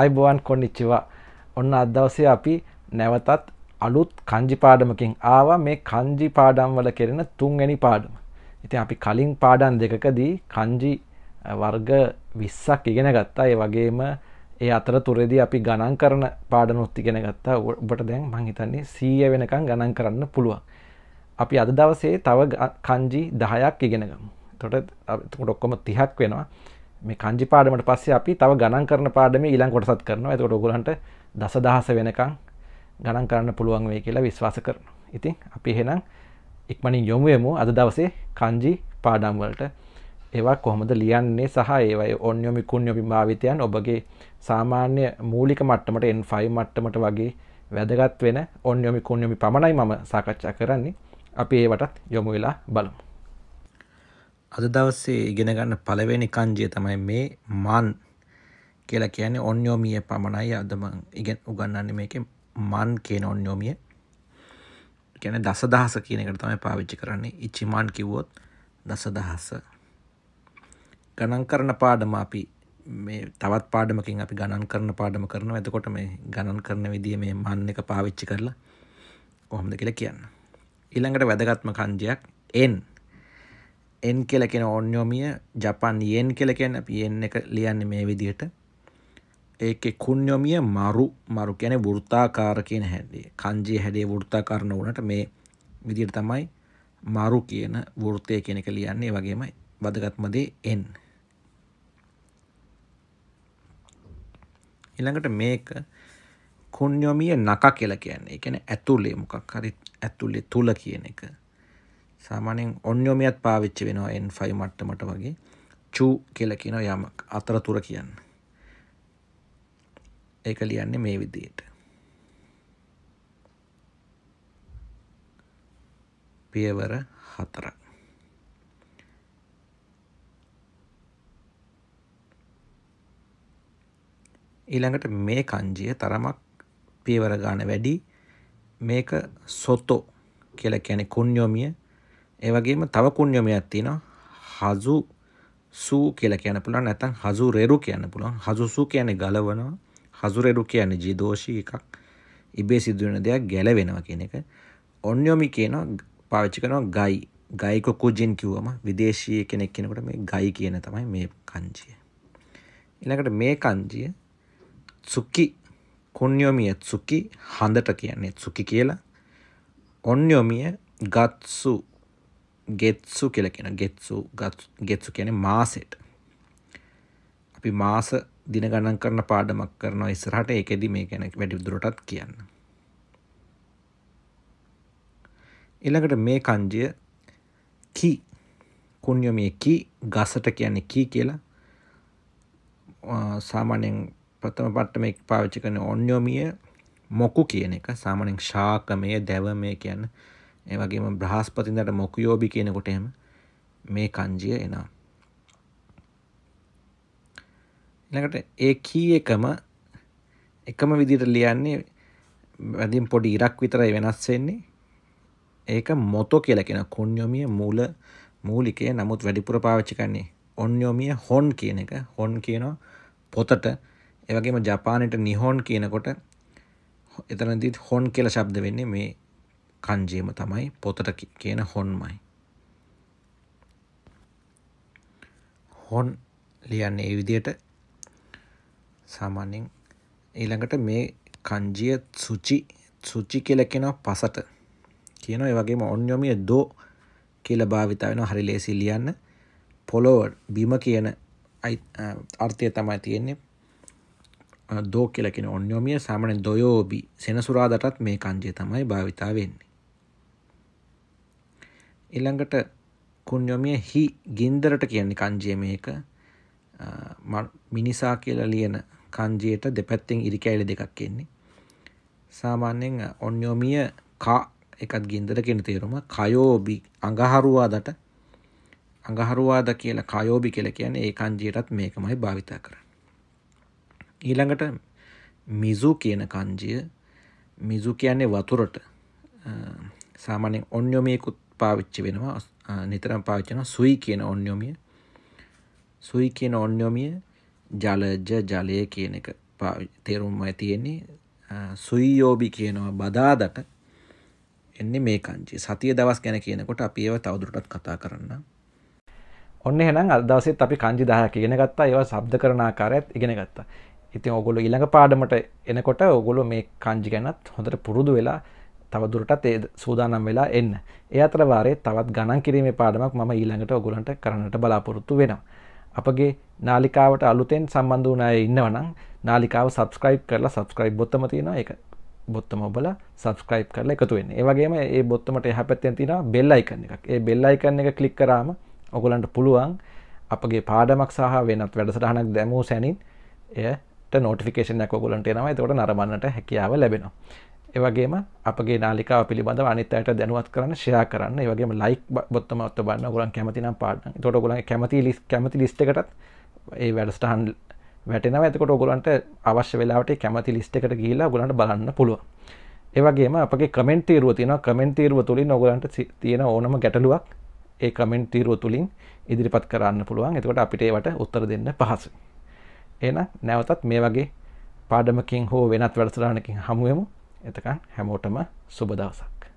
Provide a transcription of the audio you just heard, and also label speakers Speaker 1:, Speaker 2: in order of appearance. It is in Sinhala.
Speaker 1: අයිබුවන් කොන්නිච්චිවා ඔන්න අදවසේ අපි නැවතත් අලුත් කංජි පාඩමකින් ආවා මේ කංජි පාඩම් වල කෙරෙන තුන්වැනි පාඩම. ඉතින් අපි කලින් පාඩම් දෙකකදී කංජි වර්ග 20ක් ඉගෙන ගත්තා. ඒ වගේම ඒ අතරතුරේදී අපි ගණන් කරන පාඩමත් ඉගෙන ගත්තා. ඔබට දැන් මම හිතන්නේ 100 වෙනකන් ගණන් කරන්න පුළුවන්. අපි අද දවසේ තව කංජි 10ක් ඉගෙන ගමු. එතකොට ඔක්කොම 30ක් වෙනවා. මේ කංජි පාඩමට පස්සේ අපි තව ගණන් කරන පාඩමේ ඊළඟ කොටසත් කරනවා. එතකොට ඔයගොල්ලන්ට දසදහස වෙනකන් ගණන් කරන්න පුළුවන් වෙයි කියලා විශ්වාස කරනවා. ඉතින් අපි එහෙනම් ඉක්මනින් යොමු වෙමු අද දවසේ කංජි පාඩම් වලට. ඒවා කොහොමද ලියන්නේ සහ ඒවයි ඔන්යොමි කුන්යොමි භාවිතයන් ඔබගේ සාමාන්‍ය මූලික මට්ටමට N5 මට්ටමට වගේ වැදගත් වෙන ඔන්යොමි කුන්යොමි පමණයි මම සාකච්ඡා කරන්නේ. අපි ඒවටත් යොමු වෙලා බලමු. අද දවස්සේ ඉගෙන ගන්න පළවෙනි කංජය තමයි මේ මන් කියලා කියන්නේ ඔන්යෝමිය පමණයි අදම ඉගෙන උගන්නන්න මේක මන් කියන ඔන්යෝමිය ගැන දස දහස කියන එකට තමයි පාවිච්චි කරන්නේ ඉච්චිමාන් කිව්වොත් දස දහස ගණන් කරන පාඩම අපි මේ තවත් පාඩමකින් අපි ගණන් කරන පාඩම කරනවා එතකොට මේ ගණන් කරන විදිය මේ මන් එක පාවිච්චි කරලා කොහොමද කියලා කියන්න ඊළඟට වැදගත්ම කංජයක් එන් එන් කෙලකෙන ඔන්නෝමිය ජපන් යෙන් කෙලකෙන් අපි එන්න එක ලියන්න මේ විදියට ඒක කුණ්යොමිය මරු මරු කැන වෘතාකාර කියන හැඩේ කංජයේ හැඩේ වෘතා කරන වනට මේ විදියට තමයි මරු කියන වෘතය කෙනෙ එක ලියන්නේ වගේම බදගත්මදේ එන් ඉළඟට මේක කුණ්යොමිය නක කියල කියන්නේ එකන ඇතුලේ මොකක් හරි ඇතුලේ තුළ කියන එක සාමානෙන් ඔන්යෝමියත් පාවිච්චි වෙනවා N5 මට්ටමට වගේ චූ කියලා කියනවා යමක් අතරතුර කියන්න. ඒක ලියන්නේ මේ විදියට. පියවර 4ක්. ඊළඟට මේ කංජිය තරමක් පියවර ගන්න වැඩි මේක සොතෝ කියලා කියන්නේ කුඤ්ඤොමිය ඒවගේම තව කුණ්‍යමයක් තියෙනවා හසු සූ කියලා කියන්න පුළුවන් නැත්නම් හසු රෙරු කියන්න පුළුවන් හසු සූ කියන්නේ ගලවනවා හසු රෙරු කියන්නේ ජීදෝෂී එකක් ඉබේ සිදුවෙන දෙයක් ගැලවෙනවා කියන එක ඔන්යොමි කියනවා පාවිච්චි කරනවා ගයි ගයික කුජින් කිව්වම විදේශීය කෙනෙක් කෙනකොට මේ ගයි කියන තමයි මේ කංජිය ඊළඟට මේ කංජිය සුකි කුණ්‍යොමිය සුකි හඳට කියන්නේ සුකි කියලා ඔන්යොමිය ගත්සු ගෙත්සු කියල කියෙන ගෙත්සු ගෙත්සු කියන මාසෙට අපි මාස දින ගණන් කරන පාඩමක් කරනවා ඉස්සරහට ඒකෙදි මේ ගැන වැඩි දුරටත් කියන්න ඊළඟට මේ කංජය කි කුණ්‍යමය කි ගසට කියන්නේ කී කියලා සාමාන්‍යයෙන් ප්‍රථම පට්ට මේ පාවිච්චි කරන ඔන්යෝමිය මොකු කියන එක සාමානෙන් ශාකමය දැව මේ කියන්න ඒ වගේම බ්‍රහස්පතින්දට මොකයෝබි කියනකොට එහෙම මේ කංජිය එනා. ඊළඟට ඒ කී එකම එකම විදිහට ලියන්නේ වැඩිම පොඩි ඉරක් විතරයි වෙනස් වෙන්නේ. ඒක මොතෝ කියලා කියන කොන්යොමිය මූල මූලිකය නමුත් වැඩිපුර පාවිච්චි කරන්නේ ඔන්යොමිය හොන් කියන එක. හොන් කියනවා පොතට. ඒ වගේම ජපානෙට නිහොන් කියනකොට එතනදිත් හොන් කියලා શબ્ද වෙන්නේ මේ කංජීම තමයි පොතට කියන හොන්මයි. හොන් ලියන්න ඒ විදියට සාමාන්‍යෙන් ඊළඟට මේ කංජිය සුචි සුචි කියල කෙනව පසට කියන වගේම ඔන්යොමිය දෝ කියල භාවිතා වෙන හරි ලේසි ලියන්න පොලොව බිම කියන අර්ථය තමයි තියෙන්නේ දෝ කියලකෙන ඔන්යොමිය සාමන දොයෝබි සෙනසුරාදටත් මේ කංජය තමයි භාවිතා වෙන්නේ එළඟට කුණ්යොමිය හි ගින්දරට කියන්නේ කංජය මේක මිනිසා කියලා ලියන කංජයට දෙපැත්තෙන් ඉරිකෑලි දෙකක් කියන්නේ සාමාන්‍යයෙන් ඔන්යොමිය කා එකත් ගින්දර කෙන තේරුම කයෝබි අඟහරුවාදට අඟහරුවාද කියලා කයෝබි කියල කියන ඒ කංජයටත් මේකමයි භාවිතා කර ඊළඟට මිසු කියන කංජය මිසු කියන්නේ වතුරට සාමානෙන් ඔන්යොමයකුත් පාවිච්චි වෙනවා නිතරම් පාච්චන සුයි කියන ඔන්යොමිය සුයි කියන ඔන්යොමිය ජලජ ජලය කියන එක තේරුම් ඇතියෙන්නේ සුයියෝබි කියනවා බදාදට එන්නේ මේ කංචි සතිය දවස් ගැන කියනකොට අපි ඒව තවදුරටත් කතා කරන්න ඔන්න හෙනම් අදවසෙත් අපි කංජි දහක ඉගෙන ගත්තා ඒව සබ්ද කරනාකාරයත් ඉගෙන ගත්තා ඉතින් ඔගොලු ඊළඟ පාඩමට එනකොට ඔගොලු මේ කංජි ගැනත් හොඳට පුරුදු වෙලා තවදුරටත් ඒ සූදානම් වෙලා එන්න. ඒ අතර වාරේ තවත් ගණන් කිරීමේ පාඩමක් මම ඊළඟට ඔයගොල්ලන්ට කරන්නට බලාපොරොත්තු වෙනවා. අපගේ නාලිකාවට අලුතෙන් සම්බන්ධ වුණ අය ඉන්නවනම් නාලිකාව subscribe කරලා subscribe බොත්තම තියෙනවා. ඒක බොත්තම ඔබලා subscribe කරලා එකතු වෙන්න. ඒ වගේම මේ බොත්තමට එහා පැත්තෙන් තියෙනවා bell icon එකක්. ඒ bell icon එක click කරාම ඔයගොල්ලන්ට පුළුවන් අපගේ පාඩමක් සහ වෙනත් වැඩසටහනක් දැමූ සැනින් එයට notification එකක් ඔයගොල්ලන්ට එනවා. ඒකට නරඹන්නට හැකියාව ලැබෙනවා. ඒවගේම අපගේ නාලිකා පිළිබඳ අනිතයට දැනුවත් කරන්න ෂයා කරන්න ඒවගේ ලයික් බොත්තම ඔත්ත බන්න ගොලන් කැමතිනම් පාටන තොට ගොලන් කැමති ලිස් කැමති ලිස්ටකටත් ඒ වැඩස්ටහන් වැටෙන ඇතකොට ගොලන්ට අවශ්‍ය වෙලාට කැමති ලිස්ටකට ගීලා ගොලන්ට බලන්න පුළුව ඒවගේම අපගේ කමෙන්ට තීරුව තියෙන කමෙන්ට තීරුව තුළින් නොගලන්ට තියෙන ඕනම ගැටලුවක් ඒ කමෙන්ට තීරුව තුළින් ඉදිරිපත් කරන්න පුළුවන් එතකොට අපිට ඒවට උත්තර දෙන්න පහසු එන නැවතත් මේ වගේ පාඩමකින් හෝ වෙනත් වැඩසරාණකින් හමුුවමු එතකන් හැමෝටම සුබදවසක්